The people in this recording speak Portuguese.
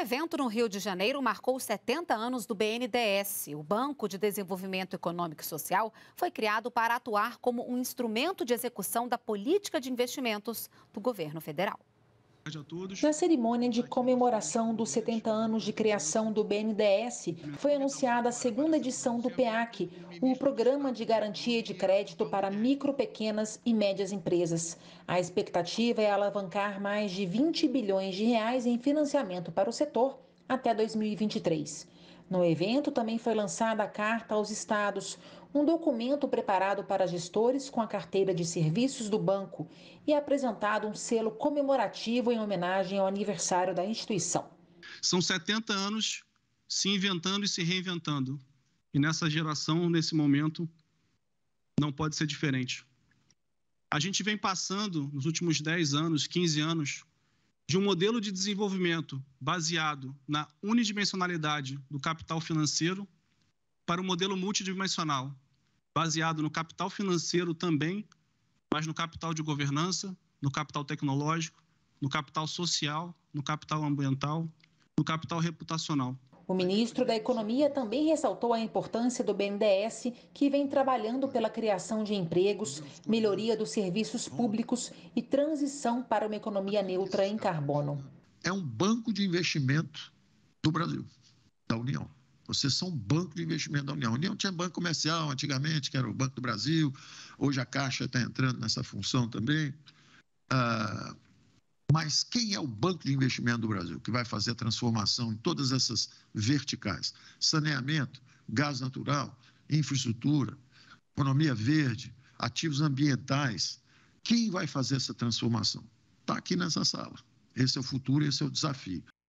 evento no Rio de Janeiro marcou 70 anos do BNDES. O Banco de Desenvolvimento Econômico e Social foi criado para atuar como um instrumento de execução da política de investimentos do governo federal. Na cerimônia de é comemoração dos 70 anos de criação do BNDES, foi anunciada a segunda edição do PEAC, o Programa de Garantia de Crédito para Micro, Pequenas e Médias Empresas. A expectativa é alavancar mais de 20 bilhões de reais em financiamento para o setor até 2023. No evento também foi lançada a carta aos estados um documento preparado para gestores com a carteira de serviços do banco e apresentado um selo comemorativo em homenagem ao aniversário da instituição. São 70 anos se inventando e se reinventando. E nessa geração, nesse momento, não pode ser diferente. A gente vem passando, nos últimos 10 anos, 15 anos, de um modelo de desenvolvimento baseado na unidimensionalidade do capital financeiro para um modelo multidimensional, baseado no capital financeiro também, mas no capital de governança, no capital tecnológico, no capital social, no capital ambiental, no capital reputacional. O ministro da Economia também ressaltou a importância do BNDES, que vem trabalhando pela criação de empregos, melhoria dos serviços públicos e transição para uma economia neutra em carbono. É um banco de investimento do Brasil, da União. Vocês são um banco de investimento da União. A União tinha banco comercial antigamente, que era o Banco do Brasil. Hoje a Caixa está entrando nessa função também. Ah, mas quem é o Banco de Investimento do Brasil que vai fazer a transformação em todas essas verticais? Saneamento, gás natural, infraestrutura, economia verde, ativos ambientais. Quem vai fazer essa transformação? Está aqui nessa sala. Esse é o futuro, esse é o desafio.